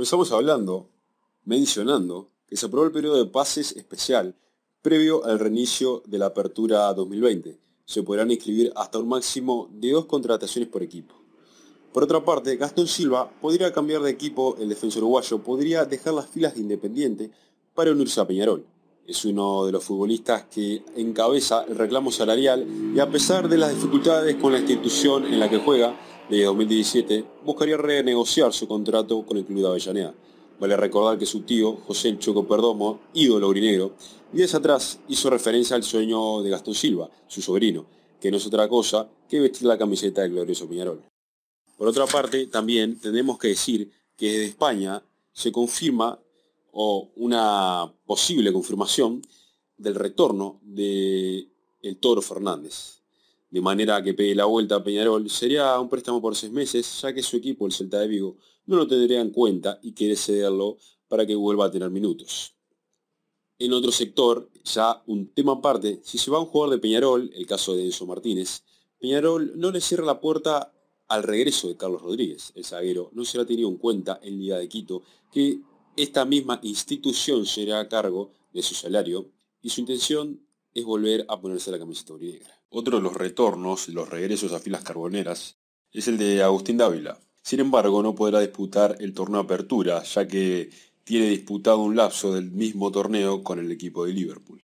Comenzamos hablando, mencionando, que se aprobó el periodo de pases especial previo al reinicio de la apertura 2020. Se podrán inscribir hasta un máximo de dos contrataciones por equipo. Por otra parte, Gastón Silva podría cambiar de equipo, el defensor uruguayo podría dejar las filas de Independiente para unirse a Peñarol. Es uno de los futbolistas que encabeza el reclamo salarial y a pesar de las dificultades con la institución en la que juega desde 2017, buscaría renegociar su contrato con el club de Avellaneda. Vale recordar que su tío, José Choco Perdomo, ídolo urinegro, días atrás hizo referencia al sueño de Gastón Silva, su sobrino, que no es otra cosa que vestir la camiseta de glorioso Piñarol. Por otra parte, también tenemos que decir que desde España se confirma o una posible confirmación del retorno de el Toro Fernández. De manera que pegue la vuelta a Peñarol sería un préstamo por seis meses, ya que su equipo, el Celta de Vigo, no lo tendría en cuenta y quiere cederlo para que vuelva a tener minutos. En otro sector, ya un tema aparte, si se va un jugador de Peñarol, el caso de Enzo Martínez, Peñarol no le cierra la puerta al regreso de Carlos Rodríguez, el zaguero, no se la ha tenido en cuenta en Liga de Quito, que esta misma institución será a cargo de su salario y su intención es volver a ponerse la camiseta negra. Otro de los retornos, los regresos a filas carboneras, es el de Agustín Dávila. Sin embargo, no podrá disputar el torneo Apertura, ya que tiene disputado un lapso del mismo torneo con el equipo de Liverpool.